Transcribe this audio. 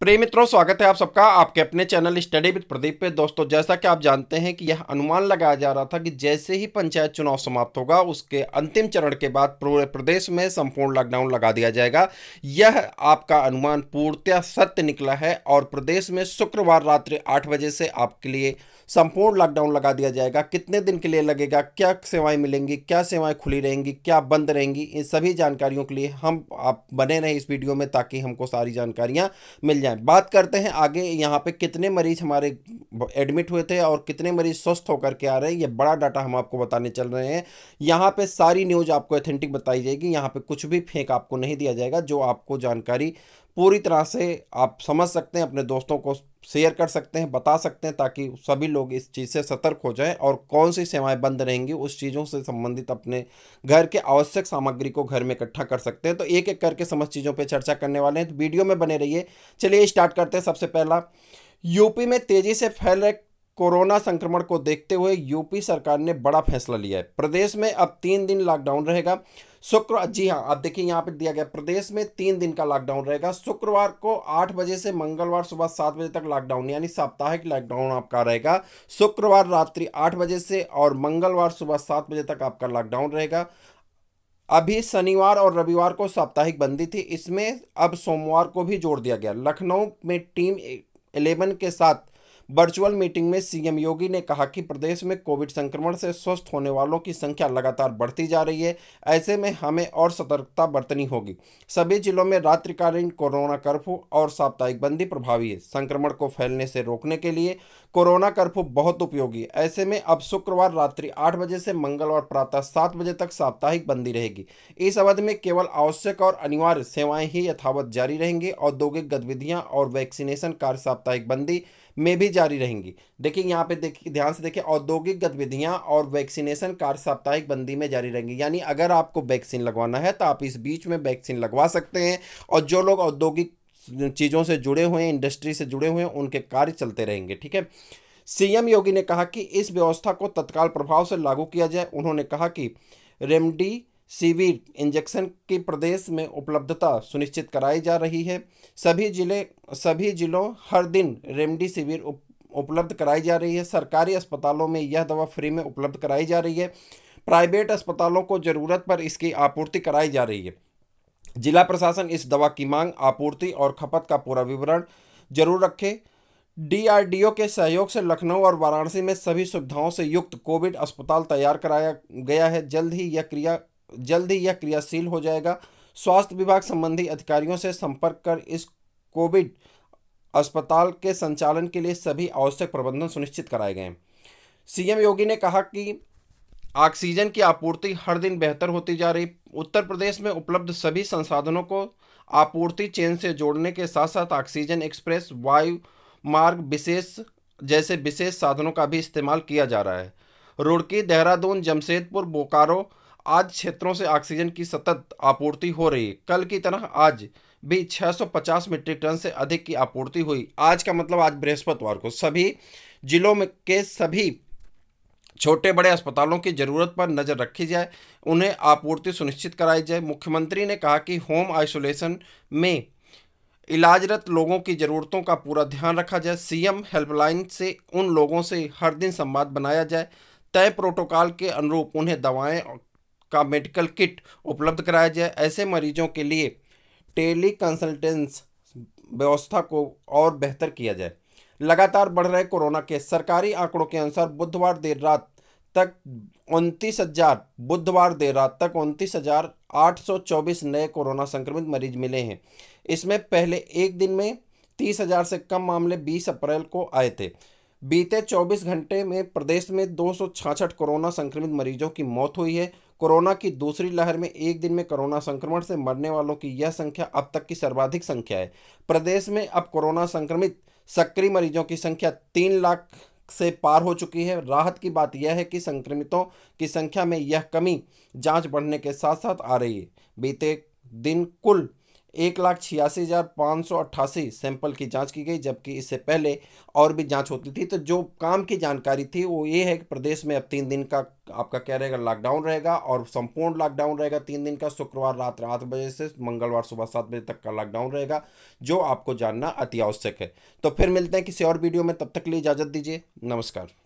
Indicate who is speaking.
Speaker 1: प्रेम मित्रों स्वागत है आप सबका आपके अपने चैनल स्टडी विद प्रदीप पे दोस्तों जैसा कि आप जानते हैं कि यह अनुमान लगाया जा रहा था कि जैसे ही पंचायत चुनाव समाप्त होगा उसके अंतिम चरण के बाद पूरे प्रदेश में संपूर्ण लॉकडाउन लगा दिया जाएगा यह आपका अनुमान पूर्णतया सत्य निकला है और प्रदेश में शुक्रवार रात्रि आठ बजे से आपके लिए संपूर्ण लॉकडाउन लगा दिया जाएगा कितने दिन के लिए लगेगा क्या सेवाएं मिलेंगी क्या सेवाएं खुली रहेंगी क्या बंद रहेंगी इन सभी जानकारियों के लिए हम आप बने रहें इस वीडियो में ताकि हमको सारी जानकारियां मिल जाएं बात करते हैं आगे यहाँ पे कितने मरीज हमारे एडमिट हुए थे और कितने मरीज स्वस्थ होकर के आ रहे हैं ये बड़ा डाटा हम आपको बताने चल रहे हैं यहाँ पे सारी न्यूज़ आपको ऑथेंटिक बताई जाएगी यहाँ पे कुछ भी फेंक आपको नहीं दिया जाएगा जो आपको जानकारी पूरी तरह से आप समझ सकते हैं अपने दोस्तों को शेयर कर सकते हैं बता सकते हैं ताकि सभी लोग इस चीज़ से सतर्क हो जाएं और कौन सी सेवाएं बंद रहेंगी उस चीज़ों से संबंधित अपने घर के आवश्यक सामग्री को घर में इकट्ठा कर सकते हैं तो एक एक करके समस्त चीज़ों पर चर्चा करने वाले हैं तो वीडियो में बने रहिए चलिए स्टार्ट करते हैं सबसे पहला यूपी में तेज़ी से फैल रहे कोरोना संक्रमण को देखते हुए यूपी सरकार ने बड़ा फैसला लिया है प्रदेश में अब तीन दिन लॉकडाउन रहेगा शुक्र जी हाँ आप देखिए यहाँ पे दिया गया प्रदेश में तीन दिन का लॉकडाउन रहेगा शुक्रवार को आठ बजे से मंगलवार सुबह सात बजे तक लॉकडाउन यानी साप्ताहिक लॉकडाउन आपका रहेगा शुक्रवार रात्रि आठ बजे से और मंगलवार सुबह सात बजे तक आपका लॉकडाउन रहेगा अभी शनिवार और रविवार को साप्ताहिक बंदी थी इसमें अब सोमवार को भी जोड़ दिया गया लखनऊ में टीम इलेवन के साथ वर्चुअल मीटिंग में सीएम योगी ने कहा कि प्रदेश में कोविड संक्रमण से स्वस्थ होने वालों की संख्या लगातार बढ़ती जा रही है ऐसे में हमें और सतर्कता बरतनी होगी सभी जिलों में रात्रिकालीन कोरोना कर्फ्यू और साप्ताहिक बंदी प्रभावी है संक्रमण को फैलने से रोकने के लिए कोरोना कर्फ्यू बहुत उपयोगी है ऐसे में अब शुक्रवार रात्रि आठ बजे से मंगलवार प्रातः सात बजे तक साप्ताहिक बंदी रहेगी इस अवधि में केवल आवश्यक और अनिवार्य सेवाएं ही यथावत जारी रहेंगी औद्योगिक गतिविधियां और वैक्सीनेशन कार्य साप्ताहिक बंदी में भी जारी रहेंगी देखिए यहाँ पे देखिए ध्यान से देखिए औद्योगिक गतिविधियाँ और वैक्सीनेशन कार्य साप्ताहिक बंदी में जारी रहेंगी यानी अगर आपको वैक्सीन लगवाना है तो आप इस बीच में वैक्सीन लगवा सकते हैं और जो लोग औद्योगिक चीज़ों से जुड़े हुए हैं इंडस्ट्री से जुड़े हुए हैं उनके कार्य चलते रहेंगे ठीक है सीएम योगी ने कहा कि इस व्यवस्था को तत्काल प्रभाव से लागू किया जाए उन्होंने कहा कि रेमडी सीवी इंजेक्शन की प्रदेश में उपलब्धता सुनिश्चित कराई जा रही है सभी जिले सभी जिलों हर दिन रेमडेसिविर उप, उपलब्ध कराई जा रही है सरकारी अस्पतालों में यह दवा फ्री में उपलब्ध कराई जा रही है प्राइवेट अस्पतालों को ज़रूरत पर इसकी आपूर्ति कराई जा रही है जिला प्रशासन इस दवा की मांग आपूर्ति और खपत का पूरा विवरण जरूर रखे डीआरडीओ के सहयोग से लखनऊ और वाराणसी में सभी सुविधाओं से युक्त कोविड अस्पताल तैयार कराया गया है जल्द ही यह क्रिया जल्द ही यह क्रियाशील हो जाएगा स्वास्थ्य विभाग संबंधी अधिकारियों से संपर्क कर इस कोविड अस्पताल के संचालन के लिए सभी आवश्यक प्रबंधन सुनिश्चित कराए गए सीएम योगी ने कहा कि ऑक्सीजन की आपूर्ति हर दिन बेहतर होती जा रही उत्तर प्रदेश में उपलब्ध सभी संसाधनों को आपूर्ति चेन से जोड़ने के साथ साथ ऑक्सीजन एक्सप्रेस वायु मार्ग विशेष जैसे विशेष साधनों का भी इस्तेमाल किया जा रहा है रुड़की देहरादून जमशेदपुर बोकारो आज क्षेत्रों से ऑक्सीजन की सतत आपूर्ति हो रही है कल की तरह आज भी 650 मीट्रिक टन से अधिक की आपूर्ति हुई आज का मतलब आज बृहस्पतिवार को सभी जिलों में के सभी छोटे बड़े अस्पतालों की जरूरत पर नज़र रखी जाए उन्हें आपूर्ति सुनिश्चित कराई जाए मुख्यमंत्री ने कहा कि होम आइसोलेशन में इलाजरत लोगों की ज़रूरतों का पूरा ध्यान रखा जाए सीएम हेल्पलाइन से उन लोगों से हर दिन संवाद बनाया जाए तय प्रोटोकॉल के अनुरूप उन्हें दवाएं का मेडिकल किट उपलब्ध कराया जाए ऐसे मरीजों के लिए टेली कंसल्टेंस व्यवस्था को और बेहतर किया जाए लगातार बढ़ रहे कोरोना के सरकारी आंकड़ों के अनुसार बुधवार देर रात तक उनतीस हजार बुधवार देर रात तक उनतीस हजार आठ सौ चौबीस नए कोरोना संक्रमित मरीज मिले हैं इसमें पहले एक दिन में तीस हजार से कम मामले बीस अप्रैल को आए थे बीते चौबीस घंटे में प्रदेश में दो सौ छाछठ कोरोना संक्रमित मरीजों की मौत हुई है कोरोना की दूसरी लहर में एक दिन में कोरोना संक्रमण से मरने वालों की यह संख्या अब तक की सर्वाधिक संख्या है प्रदेश में अब कोरोना संक्रमित सक्रिय मरीजों की संख्या तीन लाख से पार हो चुकी है राहत की बात यह है कि संक्रमितों की संख्या में यह कमी जांच बढ़ने के साथ साथ आ रही है बीते दिन कुल एक लाख छियासी हज़ार पाँच सौ अट्ठासी सैंपल की जांच की गई जबकि इससे पहले और भी जांच होती थी तो जो काम की जानकारी थी वो ये है कि प्रदेश में अब तीन दिन का आपका क्या रहेगा लॉकडाउन रहेगा और संपूर्ण लॉकडाउन रहेगा तीन दिन का शुक्रवार रात आठ बजे से मंगलवार सुबह सात बजे तक का लॉकडाउन रहेगा जो आपको जानना अति आवश्यक है तो फिर मिलते हैं किसी और वीडियो में तब तक के लिए इजाज़त दीजिए नमस्कार